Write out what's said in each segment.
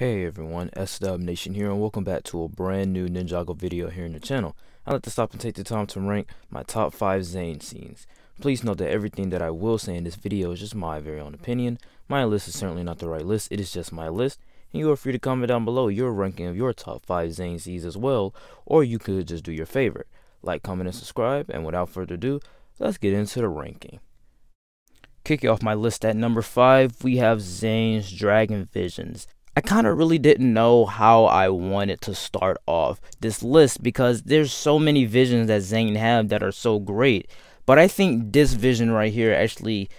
Hey everyone, SW Nation here and welcome back to a brand new Ninjago video here in the channel. I'd like to stop and take the time to rank my top 5 Zane scenes. Please note that everything that I will say in this video is just my very own opinion. My list is certainly not the right list, it is just my list. And you are free to comment down below your ranking of your top 5 Zane scenes as well, or you could just do your favorite. Like, comment, and subscribe, and without further ado, let's get into the ranking. Kicking off my list at number 5, we have Zane's Dragon Visions. I kind of really didn't know how I wanted to start off this list because there's so many visions that Zayn have that are so great. But I think this vision right here actually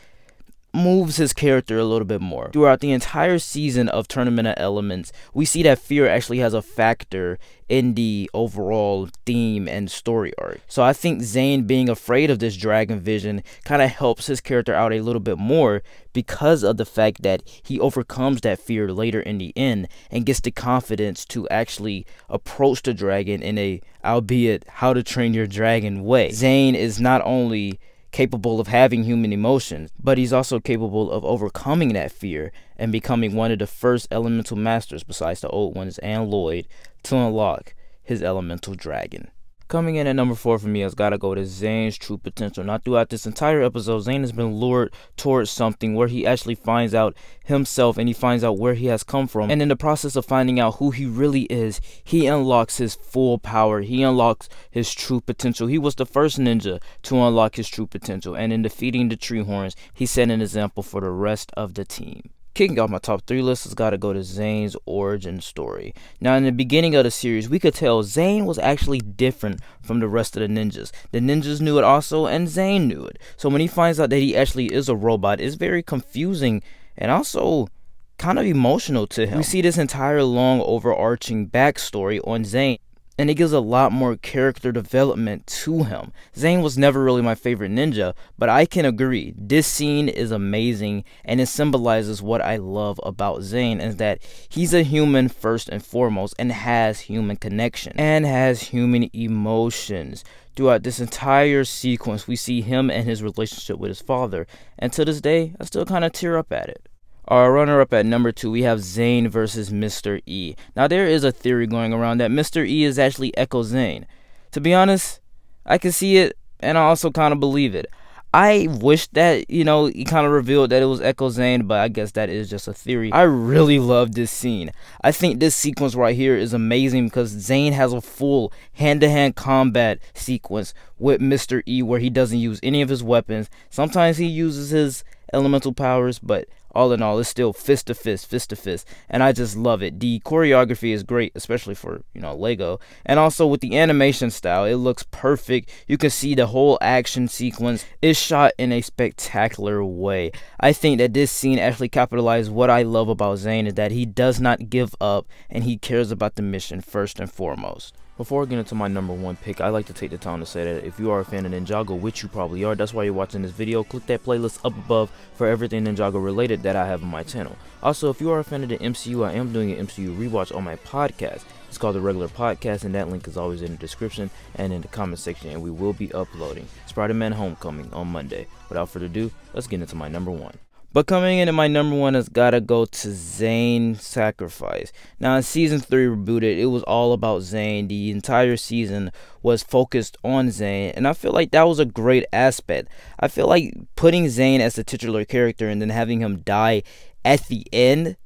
moves his character a little bit more. Throughout the entire season of Tournament of Elements, we see that fear actually has a factor in the overall theme and story arc. So I think Zane being afraid of this dragon vision kind of helps his character out a little bit more because of the fact that he overcomes that fear later in the end and gets the confidence to actually approach the dragon in a albeit how to train your dragon way. Zane is not only capable of having human emotions, but he's also capable of overcoming that fear and becoming one of the first elemental masters besides the old ones and Lloyd to unlock his elemental dragon. Coming in at number four for me has got to go to Zane's true potential. Now, throughout this entire episode, Zane has been lured towards something where he actually finds out himself and he finds out where he has come from. And in the process of finding out who he really is, he unlocks his full power. He unlocks his true potential. He was the first ninja to unlock his true potential. And in defeating the Treehorns, he set an example for the rest of the team. Kicking off my top three list has got to go to Zane's origin story. Now, in the beginning of the series, we could tell Zane was actually different from the rest of the ninjas. The ninjas knew it also, and Zane knew it. So when he finds out that he actually is a robot, it's very confusing and also kind of emotional to him. We see this entire long overarching backstory on Zane and it gives a lot more character development to him. Zane was never really my favorite ninja, but I can agree, this scene is amazing and it symbolizes what I love about Zane is that he's a human first and foremost and has human connection and has human emotions. Throughout this entire sequence, we see him and his relationship with his father, and to this day, I still kind of tear up at it. Our runner up at number two, we have Zayn versus Mr. E. Now, there is a theory going around that Mr. E is actually Echo Zayn. To be honest, I can see it and I also kind of believe it. I wish that, you know, he kind of revealed that it was Echo Zane, but I guess that is just a theory. I really love this scene. I think this sequence right here is amazing because Zane has a full hand-to-hand -hand combat sequence with Mr. E where he doesn't use any of his weapons. Sometimes he uses his elemental powers, but all in all, it's still fist to fist, fist to fist, and I just love it. The choreography is great, especially for you know Lego, and also with the animation style, it looks perfect. You can see the whole action sequence is shot in a spectacular way. I think that this scene actually capitalized what I love about Zane is that he does not give up and he cares about the mission first and foremost. Before I get into my number one pick, I like to take the time to say that if you are a fan of Ninjago, which you probably are, that's why you're watching this video, click that playlist up above for everything Ninjago related that I have on my channel. Also, if you are a fan of the MCU, I am doing an MCU rewatch on my podcast. It's called The Regular Podcast, and that link is always in the description and in the comment section, and we will be uploading Spider-Man Homecoming on Monday. Without further ado, let's get into my number one. But coming into my number one has got to go to Zane Sacrifice. Now, in season three rebooted, it was all about Zane. The entire season was focused on Zane, and I feel like that was a great aspect. I feel like putting Zane as the titular character and then having him die at the end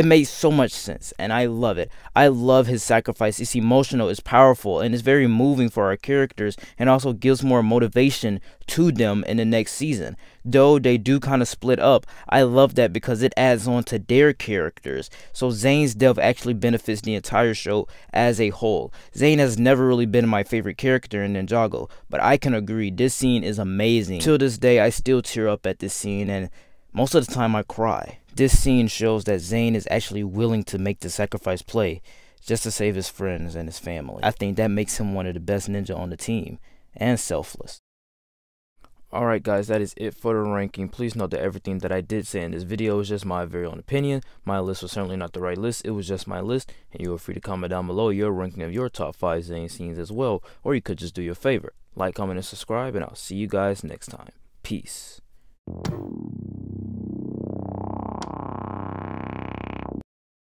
it made so much sense, and I love it. I love his sacrifice. It's emotional, it's powerful, and it's very moving for our characters, and also gives more motivation to them in the next season. Though they do kind of split up, I love that because it adds on to their characters. So Zane's death actually benefits the entire show as a whole. Zane has never really been my favorite character in Ninjago, but I can agree this scene is amazing. Till this day, I still tear up at this scene, and most of the time I cry. This scene shows that Zane is actually willing to make the sacrifice play just to save his friends and his family. I think that makes him one of the best ninja on the team and selfless. Alright guys, that is it for the ranking. Please note that everything that I did say in this video was just my very own opinion. My list was certainly not the right list, it was just my list, and you are free to comment down below your ranking of your top 5 Zane scenes as well, or you could just do your favorite. Like, comment, and subscribe, and I'll see you guys next time. Peace.